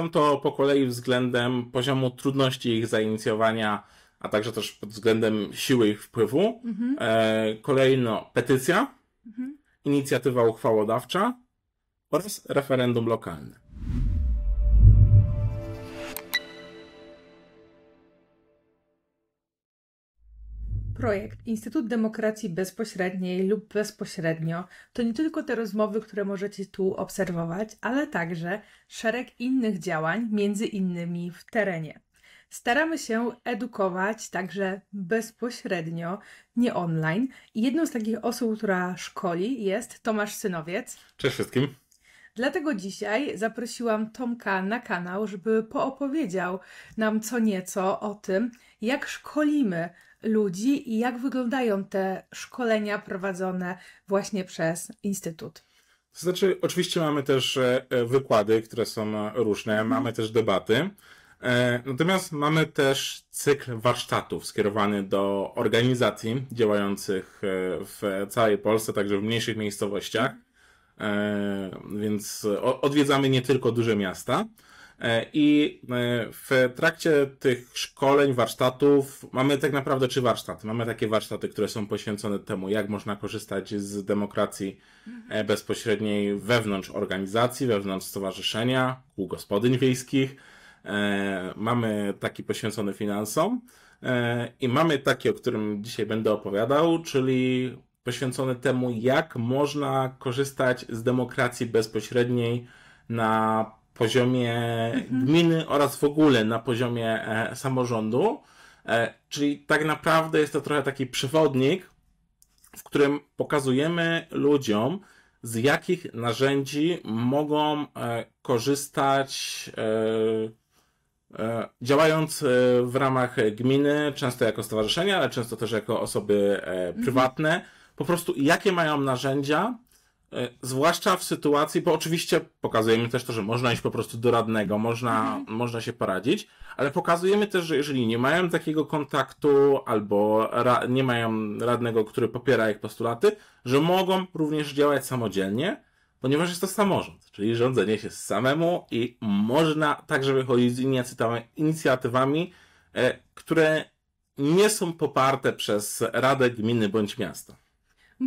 Są to po kolei względem poziomu trudności ich zainicjowania, a także też pod względem siły ich wpływu. Mhm. E, kolejno petycja, mhm. inicjatywa uchwałodawcza oraz referendum lokalne. Projekt Instytut Demokracji Bezpośredniej lub Bezpośrednio to nie tylko te rozmowy, które możecie tu obserwować, ale także szereg innych działań, między innymi w terenie. Staramy się edukować także bezpośrednio, nie online. I jedną z takich osób, która szkoli, jest Tomasz Synowiec. Cześć wszystkim. Dlatego dzisiaj zaprosiłam Tomka na kanał, żeby poopowiedział nam co nieco o tym, jak szkolimy ludzi i jak wyglądają te szkolenia prowadzone właśnie przez Instytut? To znaczy, oczywiście mamy też e, e, wykłady, które są e, różne, mhm. mamy też debaty. Natomiast mamy też cykl warsztatów skierowany do organizacji działających w całej Polsce, także w mniejszych miejscowościach. Mhm. Więc odwiedzamy nie tylko duże miasta. E, I e, w trakcie tych szkoleń, warsztatów mamy tak naprawdę trzy warsztaty. Mamy takie warsztaty, które są poświęcone temu, jak można korzystać z demokracji e, bezpośredniej wewnątrz organizacji, wewnątrz stowarzyszenia, u gospodyń wiejskich. Mamy taki poświęcony finansom i mamy taki, o którym dzisiaj będę opowiadał, czyli poświęcony temu, jak można korzystać z demokracji bezpośredniej na poziomie mhm. gminy oraz w ogóle na poziomie e, samorządu. E, czyli tak naprawdę jest to trochę taki przewodnik, w którym pokazujemy ludziom, z jakich narzędzi mogą e, korzystać działając w ramach gminy, często jako stowarzyszenia, ale często też jako osoby mhm. prywatne. Po prostu jakie mają narzędzia E, zwłaszcza w sytuacji, bo oczywiście pokazujemy też to, że można iść po prostu do radnego, można, mhm. można się poradzić, ale pokazujemy też, że jeżeli nie mają takiego kontaktu albo ra- nie mają radnego, który popiera ich postulaty, że mogą również działać samodzielnie, ponieważ jest to samorząd, czyli rządzenie się samemu i można także wychodzić z inicjatywami, inicjatywami e, które nie są poparte przez Radę Gminy bądź Miasta.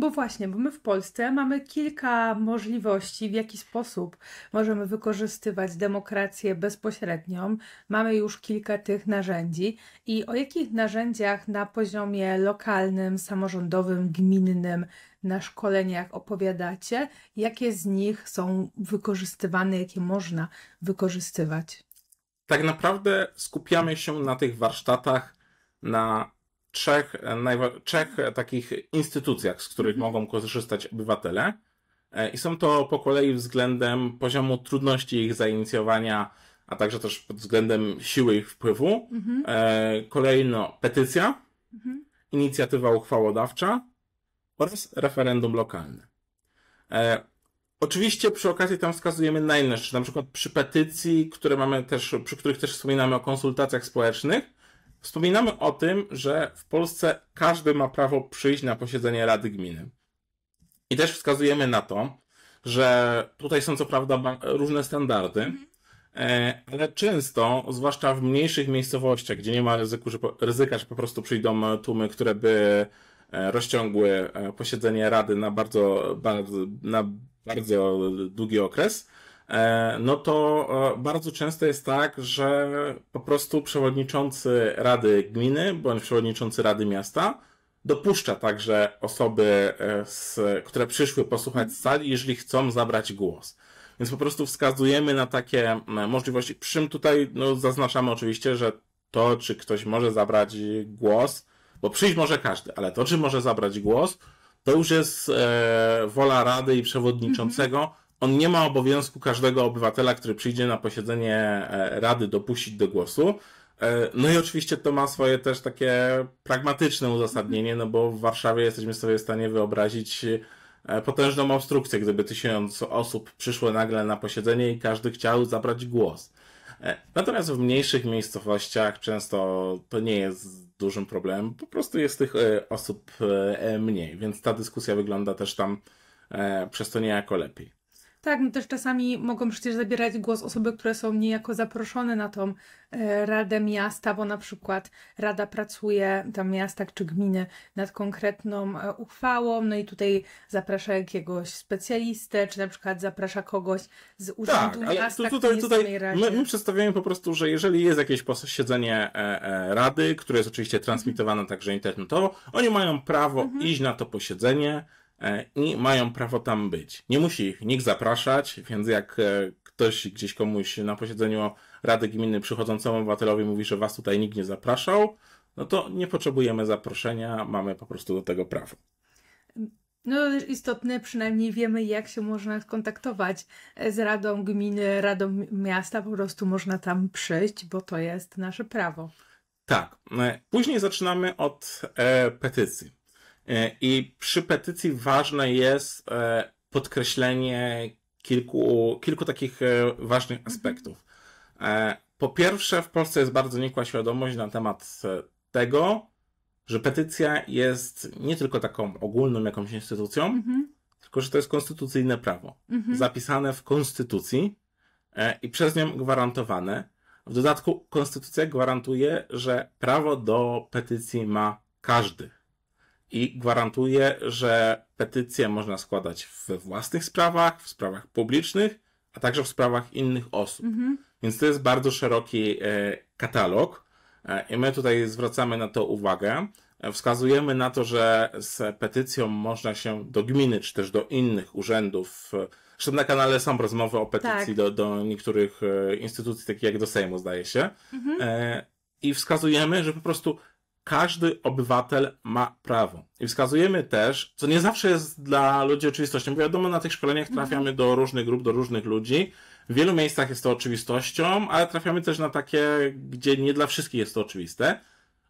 Bo właśnie, bo my w Polsce mamy kilka możliwości, w jaki sposób możemy wykorzystywać demokrację bezpośrednią. Mamy już kilka tych narzędzi i o jakich narzędziach na poziomie lokalnym, samorządowym, gminnym, na szkoleniach opowiadacie, jakie z nich są wykorzystywane, jakie można wykorzystywać? Tak naprawdę skupiamy się na tych warsztatach, na trzech, e, trzech e, takich instytucjach, z których mhm. mogą korzystać obywatele. E, I są to po kolei względem poziomu trudności ich zainicjowania, a także też pod względem siły ich wpływu. Mhm. Kolejno petycja, mhm. inicjatywa uchwałodawcza oraz referendum lokalne. Oczywiście przy okazji tam wskazujemy na inne rzeczy, na przykład przy petycji, które mamy też, przy których też wspominamy o konsultacjach społecznych, Wspominamy o tym, że w Polsce każdy ma prawo przyjść na posiedzenie Rady Gminy. I też wskazujemy na to, że tutaj są co prawda różne standardy, mhm. e, ale często, zwłaszcza w mniejszych miejscowościach, gdzie nie ma ryzyku, że po, ryzyka, że po prostu przyjdą tłumy, które by e, rozciągły e, posiedzenie Rady na bardzo, bardzo, na bardzo długi okres, E, no to e, bardzo często jest tak, że po prostu przewodniczący Rady Gminy bądź przewodniczący Rady Miasta dopuszcza także osoby, e, z, które przyszły posłuchać z sali, jeżeli chcą zabrać głos. Więc po prostu wskazujemy na takie możliwości, przy czym tutaj no, zaznaczamy oczywiście, że to, czy ktoś może zabrać głos, bo przyjść może każdy, ale to, czy może zabrać głos, to już jest e, wola Rady i mhm. przewodniczącego, on nie ma obowiązku każdego obywatela, który przyjdzie na posiedzenie e, Rady, dopuścić do głosu. E, no i oczywiście to ma swoje też takie pragmatyczne uzasadnienie, no bo w Warszawie jesteśmy sobie w stanie wyobrazić e, potężną obstrukcję, gdyby tysiąc osób przyszło nagle na posiedzenie i każdy chciał zabrać głos. Natomiast w mniejszych miejscowościach często to nie jest dużym problemem, po prostu jest tych osób mniej, więc ta dyskusja wygląda też tam przez to niejako lepiej. Tak, no też czasami mogą przecież zabierać głos osoby, które są niejako zaproszone na tą e, Radę Miasta, bo na przykład Rada pracuje tam miasta czy gminy nad konkretną e, uchwałą, no i tutaj zaprasza jakiegoś specjalistę, czy na przykład zaprasza kogoś z tak, urzędu tak, miasta, Tak, tutaj, tutaj my, my, przedstawiamy po prostu, że jeżeli jest jakieś posiedzenie e, Rady, które jest oczywiście transmitowane także internetowo, oni mają prawo mhm. iść na to posiedzenie, E, i mają prawo tam być. Nie musi ich nikt zapraszać, więc jak e, ktoś gdzieś komuś na posiedzeniu Rady Gminy przychodzącemu obywatelowi mówi, że was tutaj nikt nie zapraszał, no to nie potrzebujemy zaproszenia, mamy po prostu do tego prawo. No istotne, przynajmniej wiemy jak się można skontaktować e, z Radą Gminy, Radą Miasta, po prostu można tam przyjść, bo to jest nasze prawo. Tak. Później zaczynamy od e, petycji. E, I przy petycji ważne jest e, podkreślenie kilku, kilku takich e, ważnych mhm. aspektów. Po pierwsze, w Polsce jest bardzo nikła świadomość na temat tego, że petycja jest nie tylko taką ogólną jakąś instytucją, mhm. tylko że to jest konstytucyjne prawo, mhm. zapisane w konstytucji i przez nią gwarantowane. W dodatku konstytucja gwarantuje, że prawo do petycji ma każdy i gwarantuje, że petycje można składać we własnych sprawach, w sprawach publicznych, a także w sprawach innych osób. Mhm. Więc to jest bardzo szeroki e, katalog e, i my tutaj zwracamy na to uwagę. E, wskazujemy na to, że z petycją można się do gminy czy też do innych urzędów. Zresztą na kanale są rozmowy o petycji tak. do, do niektórych instytucji, takich jak do Sejmu, zdaje się. Mhm. I wskazujemy, że po prostu każdy obywatel ma prawo. I wskazujemy też, co nie zawsze jest dla ludzi oczywistością, bo wiadomo, na tych szkoleniach mhm. trafiamy do różnych grup, do różnych ludzi. W wielu miejscach jest to oczywistością, ale trafiamy też na takie, gdzie nie dla wszystkich jest to oczywiste,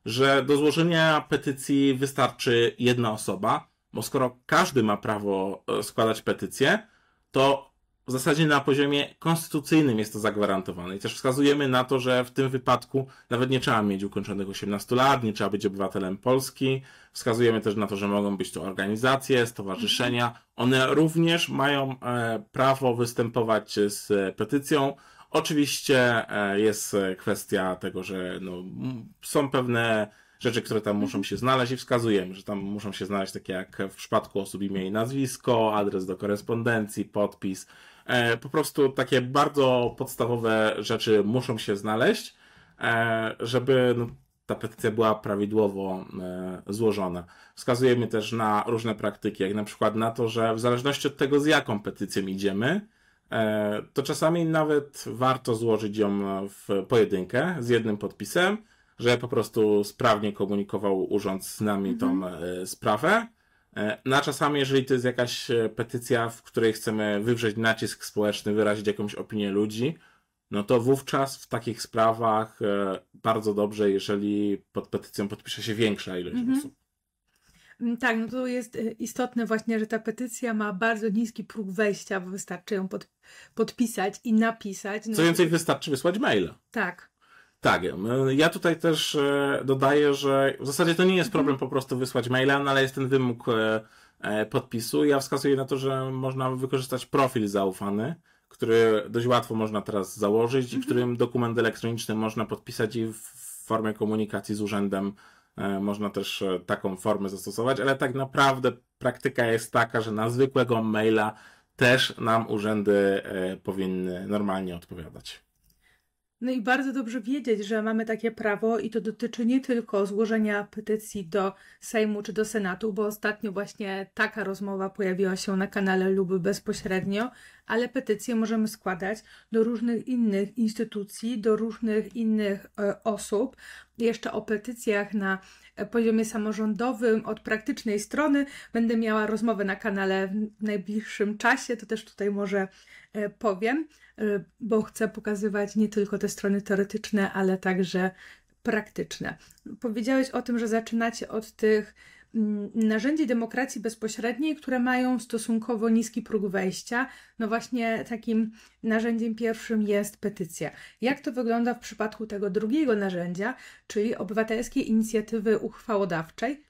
że do złożenia petycji wystarczy jedna osoba, bo skoro każdy ma prawo e, składać petycję, to w zasadzie na poziomie konstytucyjnym jest to zagwarantowane. I też wskazujemy na to, że w tym wypadku nawet nie trzeba mieć ukończonych 18 lat, nie trzeba być obywatelem Polski. Wskazujemy też na to, że mogą być to organizacje, stowarzyszenia. One również mają e, prawo występować z petycją. Oczywiście e, jest kwestia tego, że no, są pewne rzeczy, które tam muszą się znaleźć i wskazujemy, że tam muszą się znaleźć takie jak w przypadku osób imię i nazwisko, adres do korespondencji, podpis, E, po prostu takie bardzo podstawowe rzeczy muszą się znaleźć, e, żeby no, ta petycja była prawidłowo e, złożona. Wskazujemy też na różne praktyki, jak na przykład na to, że w zależności od tego, z jaką petycją idziemy, to czasami nawet warto złożyć ją w pojedynkę z jednym podpisem, że po prostu sprawnie komunikował urząd z nami mhm. tą sprawę. E, Na no a czasami, jeżeli to jest jakaś e, petycja, w której chcemy wywrzeć nacisk społeczny, wyrazić jakąś opinię ludzi, no to wówczas w takich sprawach e, bardzo dobrze, jeżeli pod petycją podpisze się większa ilość mhm. osób. Mm, tak, no to jest istotne właśnie, że ta petycja ma bardzo niski próg wejścia, bo wystarczy ją pod, podpisać i napisać. No Co więcej, wystarczy wysłać maila. Tak. Tak, e, ja tutaj też e, dodaję, że w zasadzie to nie jest problem mhm. po prostu wysłać maila, no ale jest ten wymóg e, podpisu. Ja wskazuję na to, że można wykorzystać profil zaufany, który dość łatwo można teraz założyć i mhm. którym dokument elektroniczny można podpisać i w formie komunikacji z urzędem można też taką formę zastosować, ale tak naprawdę praktyka jest taka, że na zwykłego maila też nam urzędy powinny normalnie odpowiadać. No i bardzo dobrze wiedzieć, że mamy takie prawo i to dotyczy nie tylko złożenia petycji do Sejmu czy do Senatu, bo ostatnio właśnie taka rozmowa pojawiła się na kanale Luby bezpośrednio, ale petycje możemy składać do różnych innych instytucji, do różnych innych e, osób. Jeszcze o petycjach na poziomie samorządowym od praktycznej strony. Będę miała rozmowę na kanale w najbliższym czasie, to też tutaj może e, powiem, e, bo chcę pokazywać nie tylko te strony teoretyczne, ale także praktyczne. Powiedziałeś o tym, że zaczynacie od tych Mm, narzędzi demokracji bezpośredniej, które mają stosunkowo niski próg wejścia. No właśnie takim narzędziem pierwszym jest petycja. Jak to wygląda w przypadku tego drugiego narzędzia, czyli obywatelskiej inicjatywy uchwałodawczej?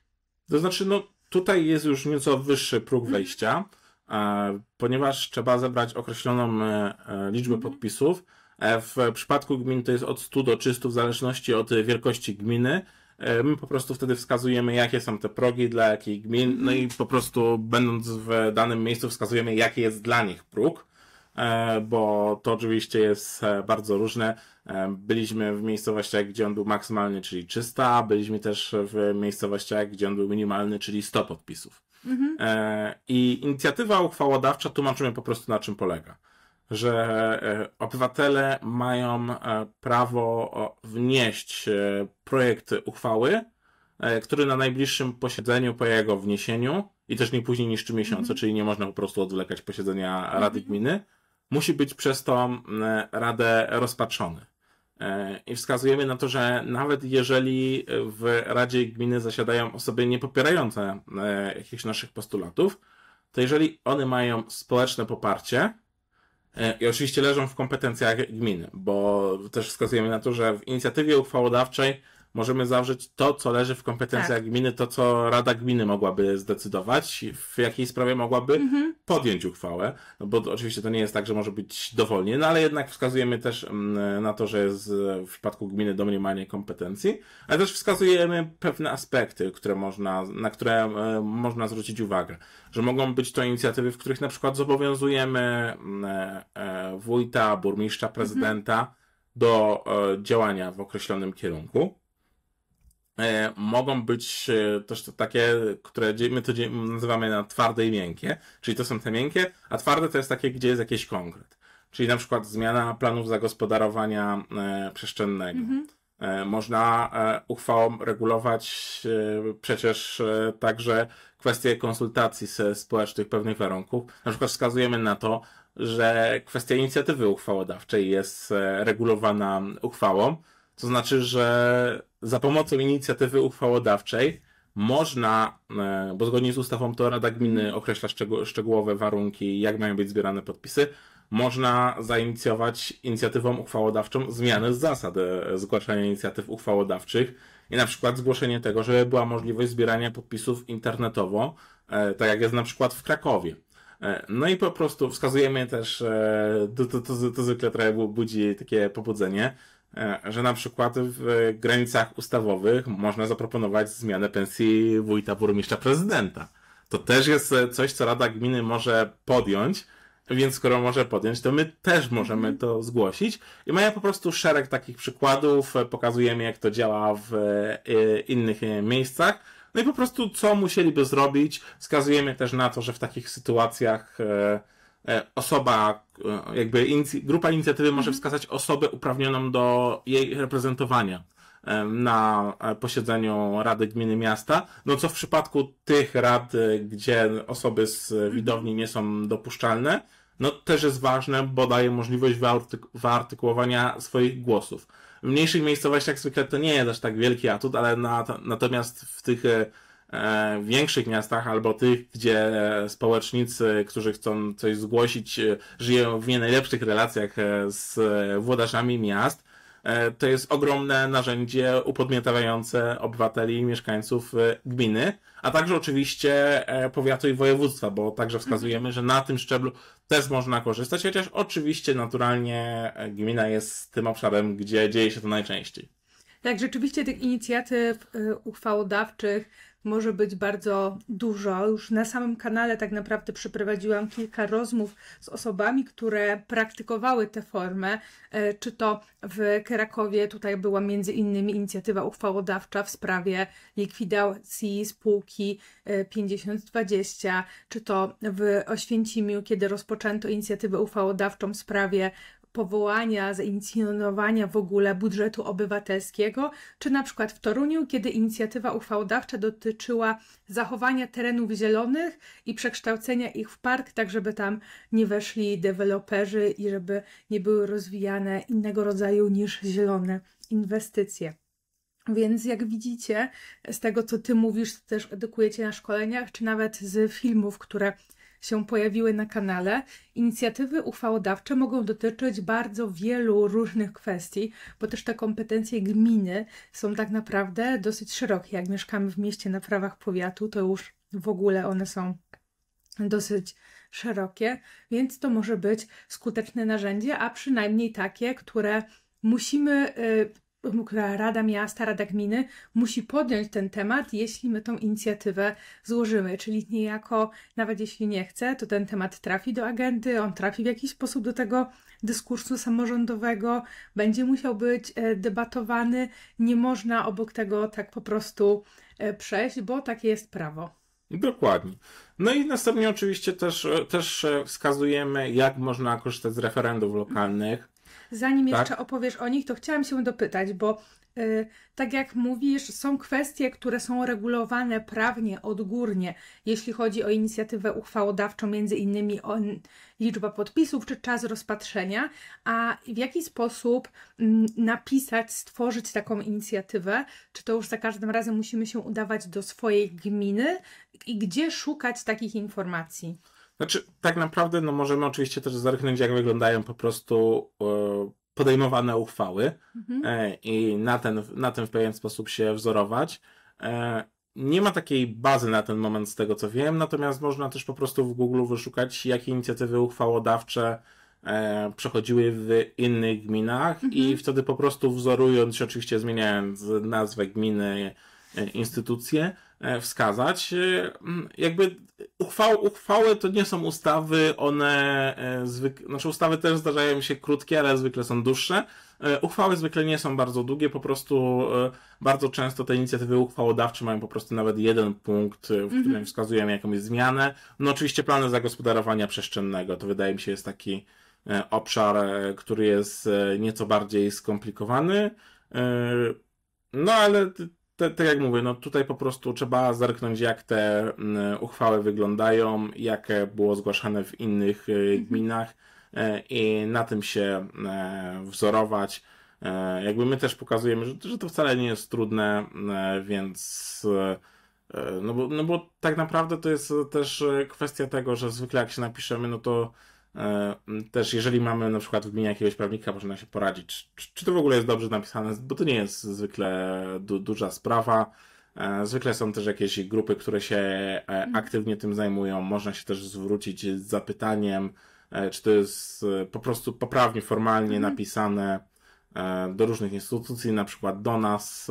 To znaczy, no tutaj jest już nieco wyższy próg mhm. wejścia, e, ponieważ trzeba zebrać określoną e, e, liczbę mhm. podpisów. W przypadku gmin to jest od 100 do 300 w zależności od wielkości gminy E, my po prostu wtedy wskazujemy, jakie są te progi dla jakiej gmin, no i po prostu będąc w danym miejscu wskazujemy, jaki jest dla nich próg, e, bo to oczywiście jest e, bardzo różne. Byliśmy w miejscowościach, gdzie on był maksymalny, czyli 300, byliśmy też w miejscowościach, gdzie on był minimalny, czyli 100 podpisów. Mhm. I inicjatywa uchwałodawcza, tłumaczymy po prostu na czym polega że e, obywatele mają e, prawo wnieść e, projekt uchwały, który na najbliższym posiedzeniu po jego wniesieniu i też nie później niż trzy miesiące, mm -hmm. czyli nie można po prostu odwlekać posiedzenia mhm. Rady Gminy, musi być przez tą Radę rozpatrzony. I wskazujemy na to, że nawet jeżeli w Radzie Gminy zasiadają osoby niepopierające jakichś naszych postulatów, to jeżeli one mają społeczne poparcie, i oczywiście leżą w kompetencjach gminy, bo też wskazujemy na to, że w inicjatywie uchwałodawczej możemy zawrzeć to, co leży w kompetencjach tak. gminy, to, co Rada Gminy mogłaby zdecydować, w jakiej sprawie mogłaby mhm. podjąć uchwałę, no bo oczywiście to nie jest tak, że może być dowolnie, no ale jednak wskazujemy też mm, na to, że jest w przypadku gminy domniemanie kompetencji, ale też wskazujemy pewne aspekty, które można, na które e, można zwrócić uwagę, że mogą być to inicjatywy, w których na przykład zobowiązujemy mm, e, e, wójta, burmistrza, prezydenta mhm. do działania w określonym kierunku, E, mogą być e, też takie, które my to nazywamy na twarde i miękkie, czyli to są te miękkie, a twarde to jest takie, gdzie jest jakiś konkret. Czyli na przykład zmiana planów zagospodarowania e, przestrzennego. Mhm. Można uchwałą regulować przecież także kwestie konsultacji społecznych pewnych warunków. Na przykład wskazujemy na to, że kwestia inicjatywy uchwałodawczej jest regulowana uchwałą, to znaczy, że za pomocą inicjatywy uchwałodawczej można, e, bo zgodnie z ustawą to Rada Gminy określa szczegółowe warunki, jak mają być zbierane podpisy, można zainicjować inicjatywą uchwałodawczą zmiany zasad e, zgłaszania inicjatyw uchwałodawczych i na przykład zgłoszenie tego, żeby była możliwość zbierania podpisów internetowo, e, tak jak jest na przykład w Krakowie. No i po prostu wskazujemy też, to, to, to, to zwykle trochę budzi takie pobudzenie, E, że na przykład w granicach ustawowych można zaproponować zmianę pensji wójta, burmistrza, prezydenta. To też jest e, coś, co Rada Gminy może podjąć, więc skoro może podjąć, to my też możemy mhm. to zgłosić. I mamy po prostu szereg takich przykładów, e, pokazujemy jak to działa w innych miejscach. No i po prostu co musieliby zrobić, wskazujemy też na to, że w takich sytuacjach E, osoba, e, jakby grupa inicjatywy może mhm. wskazać osobę uprawnioną do jej reprezentowania e, na posiedzeniu Rady Gminy Miasta. No co w przypadku tych rad, gdzie osoby z mhm. widowni nie są dopuszczalne, no też jest ważne, bo daje możliwość wyartyku wyartykułowania swoich głosów. W mniejszych miejscowościach jak zwykle to nie jest aż tak wielki atut, ale na, natomiast w tych E, w większych miastach albo tych, gdzie e, społecznicy, którzy chcą coś zgłosić, e, żyją w nie najlepszych relacjach z włodarzami miast, to jest ogromne narzędzie upodmiotawiające obywateli i mieszkańców gminy, a także oczywiście powiatu i województwa, bo także mhm. wskazujemy, że na tym szczeblu też można korzystać, chociaż oczywiście naturalnie gmina jest tym obszarem, gdzie dzieje się to najczęściej. Tak, rzeczywiście tych inicjatyw uchwałodawczych może być bardzo dużo. Już na samym kanale tak naprawdę przeprowadziłam kilka rozmów z osobami, które praktykowały tę formę, e, czy to w Krakowie, tutaj była między innymi inicjatywa uchwałodawcza w sprawie likwidacji spółki 5020, e, czy to w Oświęcimiu, kiedy rozpoczęto inicjatywę uchwałodawczą w sprawie powołania, zainicjonowania w ogóle budżetu obywatelskiego, czy na przykład w Toruniu, kiedy inicjatywa uchwałodawcza dotyczyła zachowania terenów zielonych i przekształcenia ich w park, tak żeby tam nie weszli deweloperzy i żeby nie były rozwijane innego rodzaju niż zielone inwestycje. Więc jak widzicie, z tego co ty mówisz, też edukujecie na szkoleniach, czy nawet z filmów, które się pojawiły na kanale. Inicjatywy uchwałodawcze mogą dotyczyć bardzo wielu różnych kwestii, bo też te kompetencje gminy są tak naprawdę dosyć szerokie. Jak mieszkamy w mieście na prawach powiatu, to już w ogóle one są dosyć szerokie, więc to może być skuteczne narzędzie, a przynajmniej takie, które musimy y, Rada Miasta, Rada Gminy musi podjąć ten temat, jeśli my tą inicjatywę złożymy. Czyli niejako, nawet jeśli nie chce, to ten temat trafi do agendy, on trafi w jakiś sposób do tego dyskursu samorządowego, będzie musiał być e, debatowany. Nie można obok tego tak po prostu e, przejść, bo takie jest prawo. Dokładnie. No i następnie oczywiście też, e, też wskazujemy, jak można korzystać z referendów lokalnych zanim tak? jeszcze opowiesz o nich, to chciałam się dopytać, bo y, tak jak mówisz, są kwestie, które są regulowane prawnie, odgórnie, jeśli chodzi o inicjatywę uchwałodawczą, między innymi o liczba podpisów czy czas rozpatrzenia, a w jaki sposób napisać, stworzyć taką inicjatywę? Czy to już za każdym razem musimy się udawać do swojej gminy i gdzie szukać takich informacji? Znaczy, tak naprawdę, no możemy oczywiście też zerknąć, jak wyglądają po prostu e, podejmowane uchwały mhm. E, i na ten, na ten w pewien sposób się wzorować. E, nie ma takiej bazy na ten moment, z tego co wiem, natomiast można też po prostu w Google wyszukać, jakie inicjatywy uchwałodawcze przechodziły w innych gminach mhm. i wtedy po prostu wzorując się, oczywiście zmieniając nazwę gminy, instytucje, E, wskazać. E, jakby uchwały, uchwały to nie są ustawy, one e, zwykle, znaczy ustawy też zdarzają się krótkie, ale zwykle są dłuższe. Uchwały zwykle nie są bardzo długie, po prostu bardzo często te inicjatywy uchwałodawcze mają po prostu nawet jeden punkt, w mhm. którym mm -hmm. wskazują jakąś zmianę. No oczywiście plany zagospodarowania przestrzennego, to wydaje mi się jest taki obszar, który jest nieco bardziej skomplikowany. No ale tak jak mówię, no tutaj po prostu trzeba zerknąć, jak te mm, uchwały wyglądają, jakie było zgłaszane w innych e, mhm. gminach e, i na tym się e, wzorować. Jakby my też pokazujemy, że to wcale nie jest trudne, więc no bo, no bo tak naprawdę to jest też kwestia tego, że zwykle jak się napiszemy, no to E, też jeżeli mamy na przykład w gminie jakiegoś prawnika, można się poradzić, czy, to w ogóle jest dobrze napisane, bo to nie jest zwykle du duża sprawa. E, zwykle są też jakieś grupy, które się e, mhm. aktywnie tym zajmują. Można się też zwrócić z zapytaniem, czy to jest po prostu poprawnie, formalnie mhm. napisane do różnych instytucji, na przykład do nas.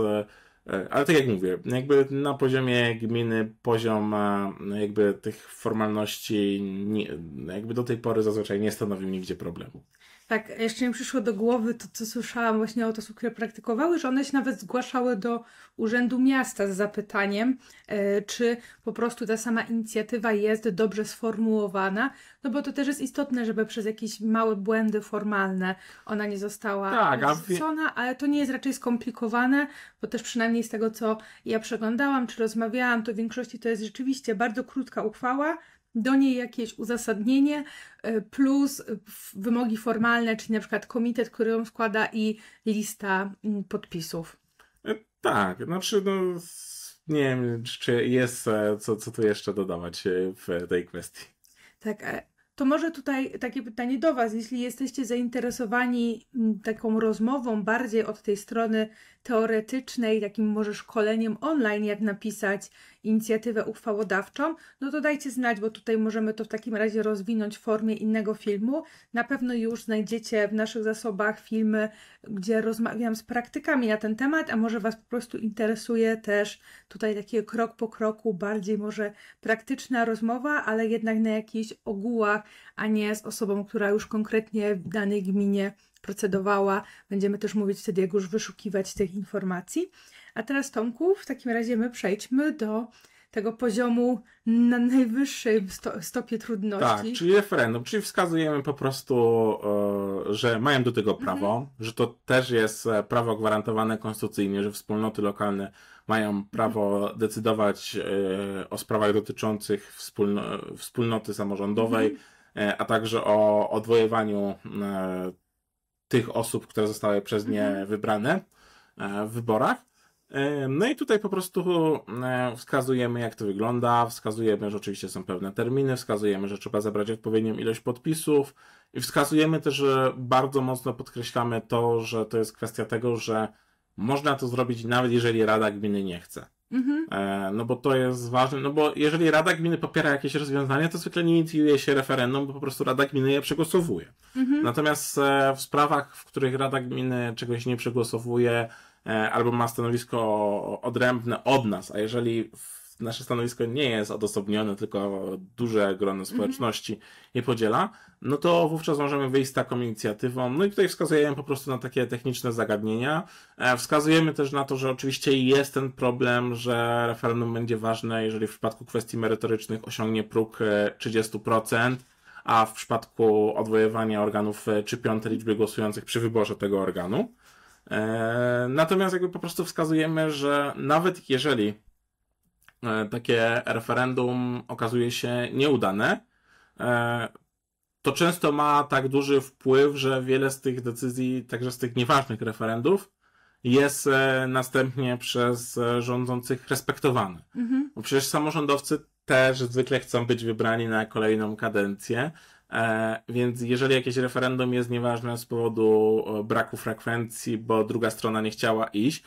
E, ale tak jak mówię, jakby na poziomie gminy poziom e, no jakby tych formalności nie, jakby do tej pory zazwyczaj nie stanowił nigdzie problemu. Tak, jeszcze mi przyszło do głowy to, co słyszałam właśnie o osób, które praktykowały, że one się nawet zgłaszały do Urzędu Miasta z zapytaniem, e, czy po prostu ta sama inicjatywa jest dobrze sformułowana, no bo to też jest istotne, żeby przez jakieś małe błędy formalne ona nie została tak, odrzucona, ale to nie jest raczej skomplikowane, bo też przynajmniej z tego, co ja przeglądałam czy rozmawiałam, to w większości to jest rzeczywiście bardzo krótka uchwała, do niej jakieś uzasadnienie e, plus wymogi formalne, czyli na przykład komitet, który ją składa i lista mm, podpisów. E, tak, znaczy no, nie wiem, czy jest e, co, co tu jeszcze dodawać w tej kwestii. Tak, to może tutaj takie pytanie do Was. Jeśli jesteście zainteresowani mm, taką rozmową bardziej od tej strony teoretycznej, takim może szkoleniem online, jak napisać inicjatywę uchwałodawczą, no to dajcie znać, bo tutaj możemy to w takim razie rozwinąć w formie innego filmu. Na pewno już znajdziecie w naszych zasobach filmy, gdzie rozmawiam z praktykami na ten temat, a może Was po prostu interesuje też tutaj takie krok po kroku, bardziej może praktyczna rozmowa, ale jednak na jakichś ogółach, a nie z osobą, która już konkretnie w danej gminie procedowała. Będziemy też mówić wtedy, jak już wyszukiwać tych informacji. A teraz Tomku, w takim razie my przejdźmy do tego poziomu na najwyższej sto stopie trudności. Tak, czyli referendum, czyli wskazujemy po prostu, e, że mają do tego prawo, mhm. że to też jest e, prawo gwarantowane konstytucyjnie, że wspólnoty lokalne mają prawo mhm. decydować e, o sprawach dotyczących wspólno wspólnoty samorządowej, mhm. a także o odwojewaniu tych osób, które zostały przez nie wybrane w wyborach. No i tutaj po prostu e, wskazujemy, jak to wygląda, wskazujemy, że oczywiście są pewne terminy, wskazujemy, że trzeba zebrać odpowiednią ilość podpisów i wskazujemy też, że bardzo mocno podkreślamy to, że to jest kwestia tego, że można to zrobić nawet jeżeli Rada Gminy nie chce. Mhm. E, no bo to jest ważne, no bo jeżeli Rada Gminy popiera jakieś rozwiązania, to zwykle nie inicjuje się referendum, bo po prostu Rada Gminy je przegłosowuje. Mhm. Natomiast e, w sprawach, w których Rada Gminy czegoś nie przegłosowuje, E, albo ma stanowisko odrębne od nas, a jeżeli nasze stanowisko nie jest odosobnione, tylko duże grono mhm. społeczności je podziela, no to wówczas możemy wyjść z taką inicjatywą. No i tutaj wskazujemy po prostu na takie techniczne zagadnienia. E, wskazujemy też na to, że oczywiście jest ten problem, że referendum będzie ważne, jeżeli w przypadku kwestii merytorycznych osiągnie próg 30%. E, a w przypadku odwoływania organów czy piątej liczby głosujących przy wyborze tego organu. E, natomiast jakby po prostu wskazujemy, że nawet jeżeli e, takie referendum okazuje się nieudane, e, to często ma tak duży wpływ, że wiele z tych decyzji, także z tych nieważnych referendów, jest następnie przez rządzących respektowane. Mhm. Bo przecież samorządowcy też zwykle chcą być wybrani na kolejną kadencję, E, więc jeżeli jakieś referendum jest nieważne z powodu e, braku frekwencji, bo druga strona nie chciała iść,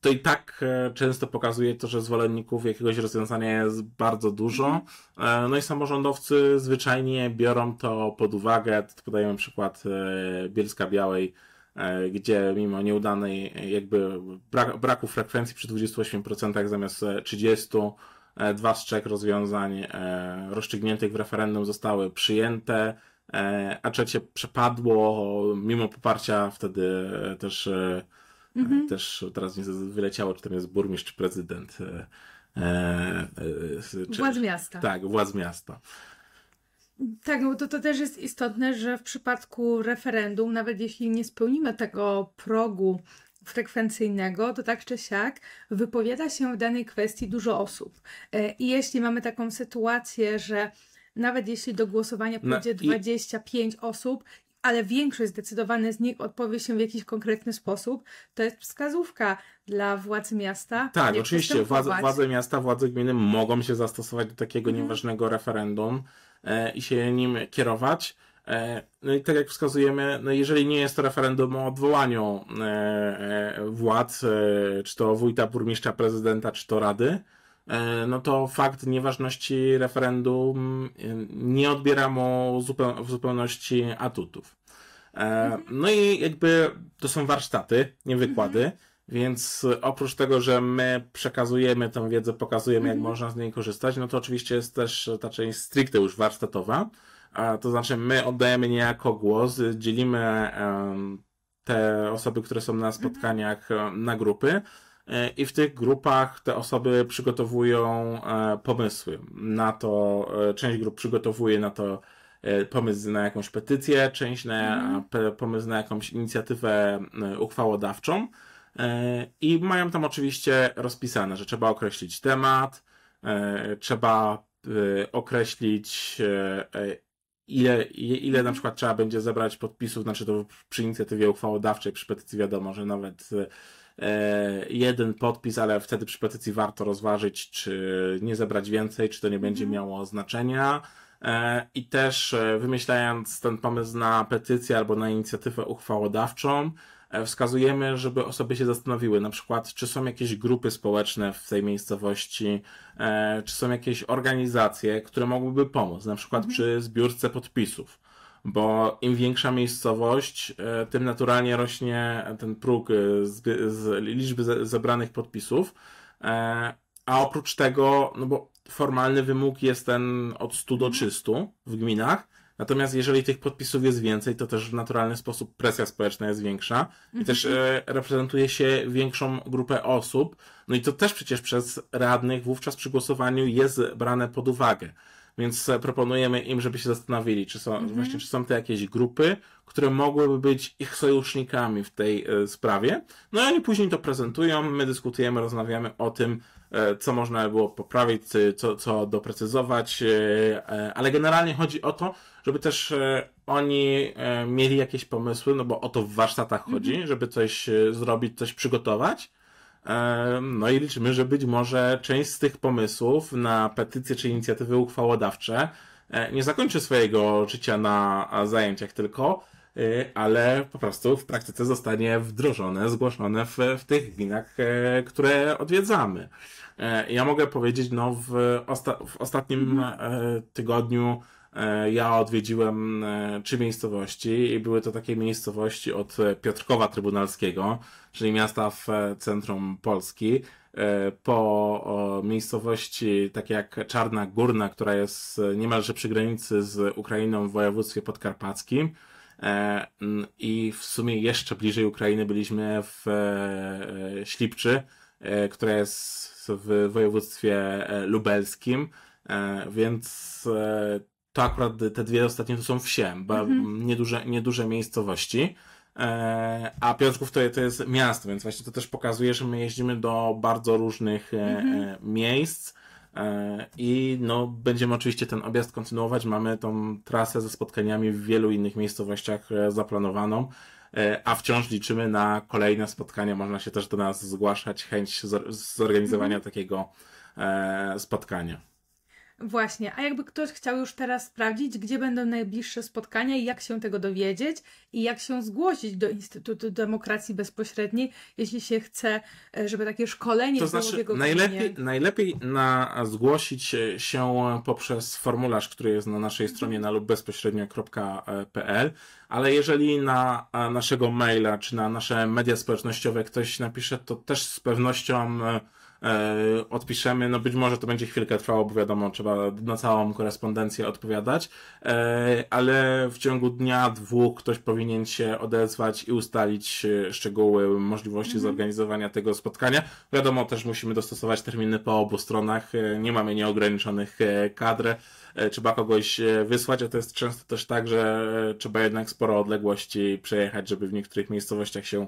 to i tak e, często pokazuje to, że zwolenników jakiegoś rozwiązania jest bardzo dużo. Mhm. No i samorządowcy zwyczajnie biorą to pod uwagę. Podajemy przykład Bielska Białej, gdzie mimo nieudanej jakby braku frekwencji przy 28% zamiast 30% E, dwa z trzech rozwiązań e, rozstrzygniętych w referendum zostały przyjęte, e, a trzecie przepadło mimo poparcia wtedy też, mhm. też teraz mi wyleciało, czy tam jest burmistrz, czy prezydent. Czy, władz miasta. Tak, władz miasta. Tak, no to, to też jest istotne, że w przypadku referendum, nawet jeśli nie spełnimy tego progu frekwencyjnego, to tak czy siak wypowiada się w danej kwestii dużo osób. E, I jeśli mamy taką sytuację, że nawet jeśli do głosowania no pójdzie no i... 25 osób, ale większość zdecydowanych z nich odpowie się w jakiś konkretny sposób, to jest wskazówka dla władz miasta. Tak, oczywiście. Władze, władze, miasta, władze gminy mogą się zastosować do takiego mm. nieważnego referendum e, i się nim kierować. E, no i tak jak wskazujemy, no jeżeli nie jest to referendum o odwołaniu e, e, władz, czy to wójta, burmistrza, prezydenta, czy to rady, no to fakt nieważności referendum nie odbiera mu w zupełności atutów. Mhm. No i jakby to są warsztaty, nie wykłady. Mhm. Więc oprócz tego, że my przekazujemy tę wiedzę, pokazujemy, jak mhm. można z niej korzystać, no to oczywiście jest też ta część stricte już warsztatowa to znaczy my oddajemy niejako głos, dzielimy te osoby, które są na spotkaniach mhm. na grupy e, i w tych grupach te osoby przygotowują e, pomysły na to, e, część grup przygotowuje na to pomysł na jakąś petycję, część na mhm. pomysł na jakąś inicjatywę uchwałodawczą i mają tam oczywiście rozpisane, że trzeba określić temat, trzeba określić ile, ile na mhm. przykład trzeba będzie zebrać podpisów, znaczy to przy inicjatywie uchwałodawczej, przy petycji wiadomo, że nawet e, jeden podpis, ale wtedy przy petycji warto rozważyć, czy nie zebrać więcej, czy to nie będzie mhm. miało znaczenia. E, I też e, wymyślając ten pomysł na petycję albo na inicjatywę uchwałodawczą, E, wskazujemy, żeby osoby się zastanowiły, na przykład, czy są jakieś grupy społeczne w tej miejscowości, e, czy są jakieś organizacje, które mogłyby pomóc, na przykład mhm. przy zbiórce podpisów. Bo im większa miejscowość, e, tym naturalnie rośnie ten próg z, z liczby zebranych podpisów. A oprócz tego, no bo formalny wymóg jest ten od 100 do 300 mhm. w gminach, Natomiast jeżeli tych podpisów jest więcej, to też w naturalny sposób presja społeczna jest większa i też mhm. e, reprezentuje się większą grupę osób. No i to też przecież przez radnych wówczas przy głosowaniu jest brane pod uwagę. Więc e, proponujemy im, żeby się zastanowili, czy są, mhm. właśnie, czy są to jakieś grupy, które mogłyby być ich sojusznikami w tej e, sprawie. No i oni później to prezentują, my dyskutujemy, rozmawiamy o tym, e, co można by było poprawić, co, co doprecyzować, ale generalnie chodzi o to, żeby też oni mieli jakieś pomysły, no bo o to w warsztatach chodzi, mhm. żeby coś zrobić, coś przygotować no i liczymy, że być może część z tych pomysłów na petycje czy inicjatywy uchwałodawcze e, nie zakończy swojego życia na zajęciach tylko, e, ale po prostu w praktyce zostanie wdrożone, zgłoszone w, w tych gminach, e, które odwiedzamy. Ja mogę powiedzieć, no w, osta w ostatnim mhm. tygodniu ja odwiedziłem trzy miejscowości i były to takie miejscowości od Piotrkowa Trybunalskiego, czyli miasta w e, centrum Polski, e, po miejscowości takie jak Czarna Górna, która jest e, niemalże przy granicy z Ukrainą w województwie podkarpackim. I w sumie jeszcze bliżej Ukrainy byliśmy w Ślipczy, która jest w województwie lubelskim, więc to akurat te dwie ostatnie to są wsie, bo mhm. nieduże, nieduże miejscowości. E, a Piotrków to, to jest miasto, więc właśnie to też pokazuje, że my jeździmy do bardzo różnych e, mhm. E, miejsc. I no, będziemy oczywiście ten objazd kontynuować. Mamy tą trasę ze spotkaniami w wielu innych miejscowościach zaplanowaną, a wciąż liczymy na kolejne spotkania. Można się też do nas zgłaszać, chęć zorganizowania mhm. takiego spotkania. Właśnie, a jakby ktoś chciał już teraz sprawdzić, gdzie będą najbliższe spotkania i jak się tego dowiedzieć i jak się zgłosić do Instytutu Demokracji Bezpośredniej, jeśli się chce, e, żeby takie szkolenie to znaczy, jego najlepiej, najlepiej na, zgłosić się poprzez formularz, który jest na naszej mhm. stronie na lubbezpośrednio.pl, ale jeżeli na naszego maila czy na nasze media społecznościowe ktoś napisze, to też z pewnością e, E, odpiszemy. No być może to będzie chwilkę trwało, bo wiadomo, trzeba na całą korespondencję odpowiadać, e, ale w ciągu dnia, dwóch ktoś powinien się odezwać i ustalić e, szczegóły możliwości mhm. zorganizowania tego spotkania. Wiadomo, też musimy dostosować terminy po obu stronach. Nie mamy nieograniczonych kadr trzeba kogoś wysłać, a to jest często też tak, że trzeba jednak sporo odległości przejechać, żeby w niektórych miejscowościach się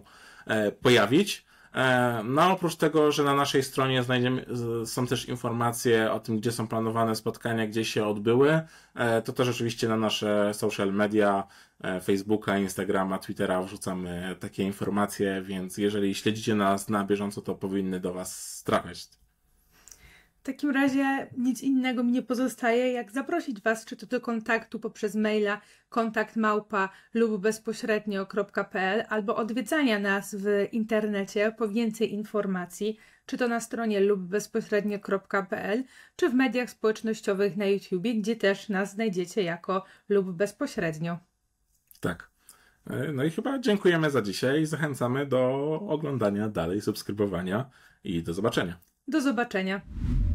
pojawić. E, no oprócz tego, że na naszej stronie znajdziemy, są też informacje o tym, gdzie są planowane spotkania, gdzie się odbyły, e, to też oczywiście na nasze social media, e, Facebooka, Instagrama, Twittera wrzucamy takie informacje, więc jeżeli śledzicie nas na bieżąco, to powinny do Was trafiać takim razie nic innego mi nie pozostaje, jak zaprosić Was czy to do kontaktu poprzez maila kontakt małpa lub bezpośrednio.pl albo odwiedzania nas w internecie po więcej informacji, czy to na stronie lub bezpośrednio.pl, czy w mediach społecznościowych na YouTubie, gdzie też nas znajdziecie jako lub bezpośrednio. Tak. E, no i chyba dziękujemy za dzisiaj. Zachęcamy do oglądania dalej, subskrybowania i do zobaczenia. Do zobaczenia.